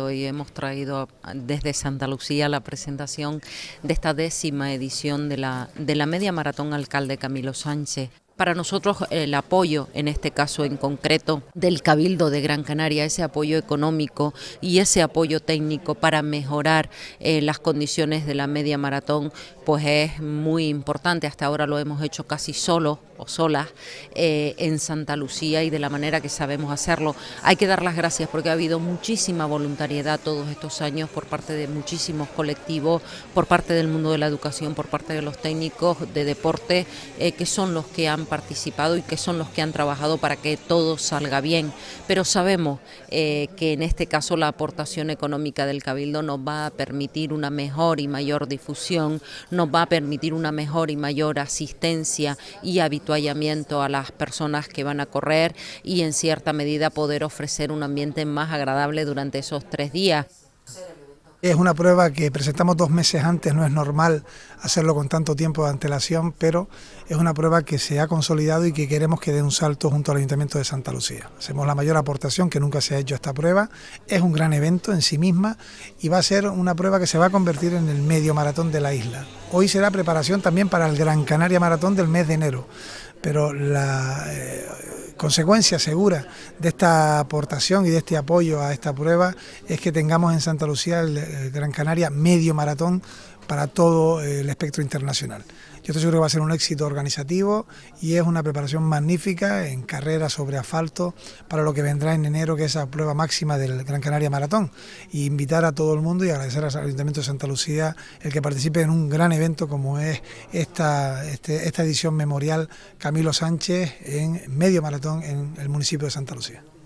Hoy hemos traído desde Santa Lucía la presentación de esta décima edición de la, de la Media Maratón Alcalde Camilo Sánchez. Para nosotros el apoyo, en este caso en concreto, del Cabildo de Gran Canaria, ese apoyo económico y ese apoyo técnico para mejorar eh, las condiciones de la media maratón, pues es muy importante. Hasta ahora lo hemos hecho casi solo o solas eh, en Santa Lucía y de la manera que sabemos hacerlo. Hay que dar las gracias porque ha habido muchísima voluntariedad todos estos años por parte de muchísimos colectivos, por parte del mundo de la educación, por parte de los técnicos de deporte, eh, que son los que han participado y que son los que han trabajado para que todo salga bien. Pero sabemos eh, que en este caso la aportación económica del Cabildo nos va a permitir una mejor y mayor difusión, nos va a permitir una mejor y mayor asistencia y habituallamiento a las personas que van a correr y en cierta medida poder ofrecer un ambiente más agradable durante esos tres días. Es una prueba que presentamos dos meses antes, no es normal hacerlo con tanto tiempo de antelación, pero es una prueba que se ha consolidado y que queremos que dé un salto junto al Ayuntamiento de Santa Lucía. Hacemos la mayor aportación que nunca se ha hecho a esta prueba, es un gran evento en sí misma y va a ser una prueba que se va a convertir en el medio maratón de la isla. Hoy será preparación también para el Gran Canaria Maratón del mes de enero, pero la... Eh, consecuencia segura de esta aportación y de este apoyo a esta prueba es que tengamos en Santa Lucía, el, eh, Gran Canaria, medio maratón para todo eh, el espectro internacional esto seguro que va a ser un éxito organizativo y es una preparación magnífica en carrera sobre asfalto para lo que vendrá en enero, que es la prueba máxima del Gran Canaria Maratón. Y invitar a todo el mundo y agradecer al Ayuntamiento de Santa Lucía el que participe en un gran evento como es esta, este, esta edición memorial Camilo Sánchez en medio maratón en el municipio de Santa Lucía.